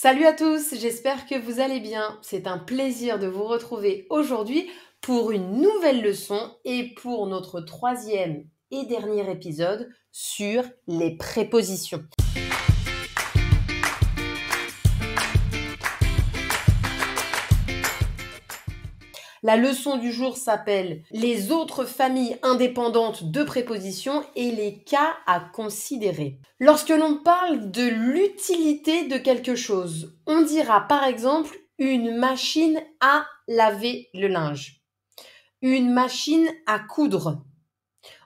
Salut à tous, j'espère que vous allez bien. C'est un plaisir de vous retrouver aujourd'hui pour une nouvelle leçon et pour notre troisième et dernier épisode sur les prépositions. La leçon du jour s'appelle Les autres familles indépendantes de prépositions et les cas à considérer. Lorsque l'on parle de l'utilité de quelque chose, on dira par exemple une machine à laver le linge, une machine à coudre.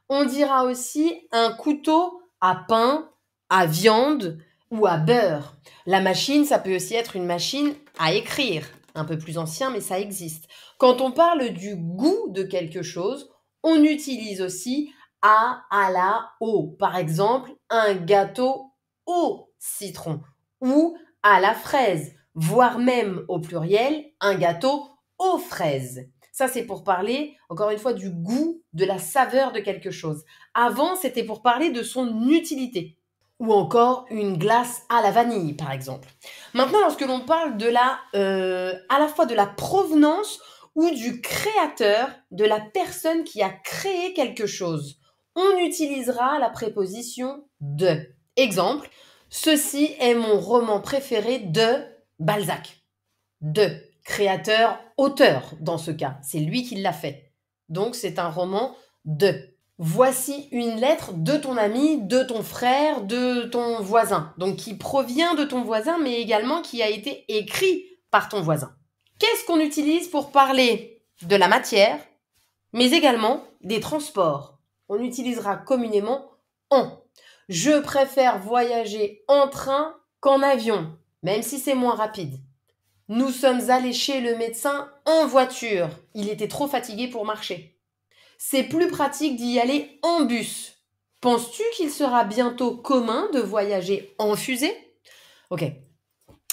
On dira aussi un couteau à pain, à viande ou à beurre. La machine, ça peut aussi être une machine à écrire, un peu plus ancien, mais ça existe. Quand on parle du goût de quelque chose, on utilise aussi à »,« à la au ». Par exemple, un gâteau au citron ou à la fraise, voire même au pluriel, un gâteau aux fraises. Ça, c'est pour parler, encore une fois, du goût, de la saveur de quelque chose. Avant, c'était pour parler de son utilité ou encore une glace à la vanille, par exemple. Maintenant, lorsque l'on parle de la, euh, à la fois de la provenance ou du créateur, de la personne qui a créé quelque chose, on utilisera la préposition de. Exemple, ceci est mon roman préféré de Balzac. De, créateur, auteur dans ce cas, c'est lui qui l'a fait. Donc c'est un roman de voici une lettre de ton ami, de ton frère, de ton voisin. Donc qui provient de ton voisin, mais également qui a été écrit par ton voisin. Qu'est-ce qu'on utilise pour parler de la matière, mais également des transports On utilisera communément en. Je préfère voyager en train qu'en avion, même si c'est moins rapide. Nous sommes allés chez le médecin en voiture. Il était trop fatigué pour marcher c'est plus pratique d'y aller en bus. Penses-tu qu'il sera bientôt commun de voyager en fusée Ok.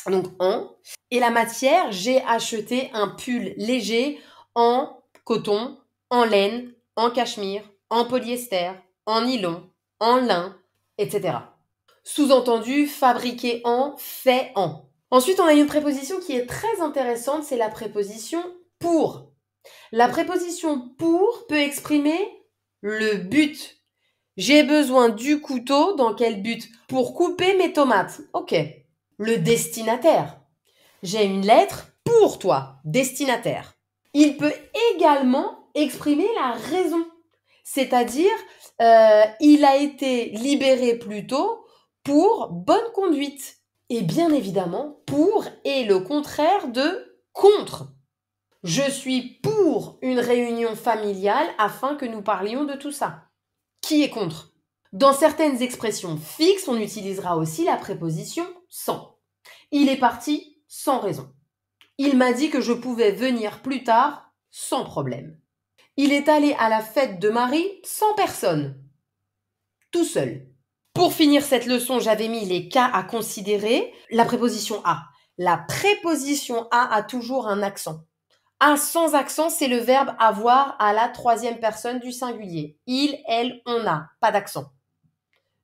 Donc en. Et la matière, j'ai acheté un pull léger en coton, en laine, en cachemire, en polyester, en nylon, en lin, etc. Sous-entendu, fabriqué en, fait en. Ensuite, on a une préposition qui est très intéressante, c'est la préposition pour. La préposition pour peut exprimer le but. J'ai besoin du couteau dans quel but Pour couper mes tomates. Ok. Le destinataire. J'ai une lettre pour toi, destinataire. Il peut également exprimer la raison. C'est-à-dire, euh, il a été libéré plus tôt pour bonne conduite. Et bien évidemment, pour est le contraire de contre. Je suis pour une réunion familiale afin que nous parlions de tout ça. Qui est contre Dans certaines expressions fixes, on utilisera aussi la préposition sans. Il est parti sans raison. Il m'a dit que je pouvais venir plus tard sans problème. Il est allé à la fête de Marie sans personne. Tout seul. Pour finir cette leçon, j'avais mis les cas à considérer. La préposition a. La préposition a a toujours un accent. A sans accent, c'est le verbe avoir à la troisième personne du singulier. Il, elle, on a, pas d'accent.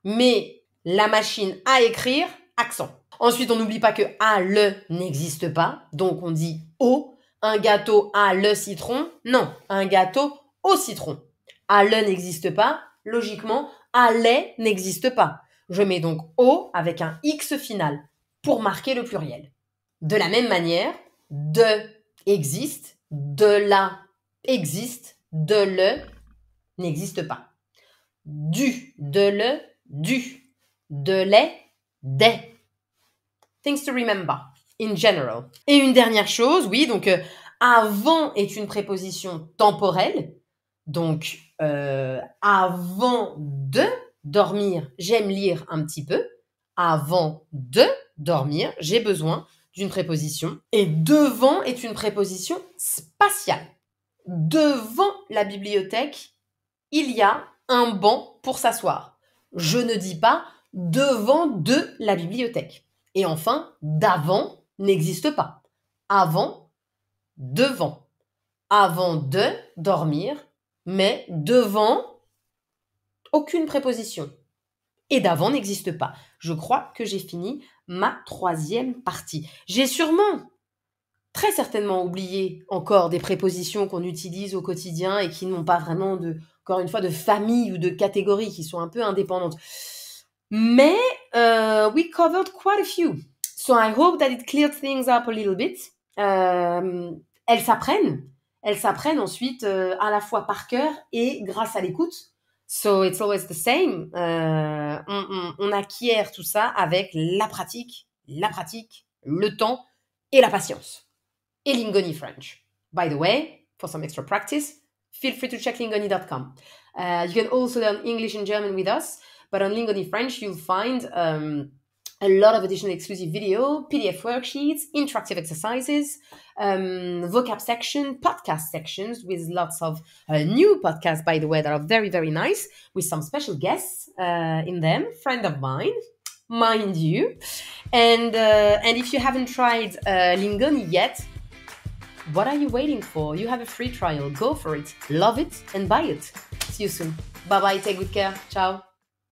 Mais la machine à écrire, accent. Ensuite, on n'oublie pas que à le n'existe pas, donc on dit au. Un gâteau à le citron, non, un gâteau au citron. À le n'existe pas, logiquement, à les n'existe pas. Je mets donc au avec un x final pour marquer le pluriel. De la même manière, de existe, de la existe, de le n'existe pas. Du, de le, du, de les, des. Things to remember, in general. Et une dernière chose, oui, donc euh, avant est une préposition temporelle, donc euh, avant de dormir, j'aime lire un petit peu. Avant de dormir, j'ai besoin préposition. Et devant est une préposition spatiale. Devant la bibliothèque, il y a un banc pour s'asseoir. Je ne dis pas devant de la bibliothèque. Et enfin, d'avant n'existe pas. Avant, devant. Avant de dormir, mais devant, aucune préposition et d'avant n'existe pas. Je crois que j'ai fini ma troisième partie. J'ai sûrement, très certainement oublié encore des prépositions qu'on utilise au quotidien et qui n'ont pas vraiment de, encore une fois, de famille ou de catégorie, qui sont un peu indépendantes. Mais euh, we covered quite a few. So I hope that it cleared things up a little bit. Euh, elles s'apprennent. Elles s'apprennent ensuite euh, à la fois par cœur et grâce à l'écoute So it's always the same. Euh, on, acquiert tout ça avec la pratique, la pratique, le temps et la patience. Et Lingoni French. By the way, for some extra practice, feel free to check lingoni.com. Uh, you can also learn English and German with us, but on Lingoni French, you'll find um, a lot of additional exclusive video, PDF worksheets, interactive exercises, um, vocab section, podcast sections with lots of uh, new podcasts, by the way, that are very, very nice with some special guests uh, in them, friend of mine, mind you. And, uh, and if you haven't tried uh, Lingoni yet, what are you waiting for? You have a free trial. Go for it. Love it and buy it. See you soon. Bye bye. Take good care. Ciao.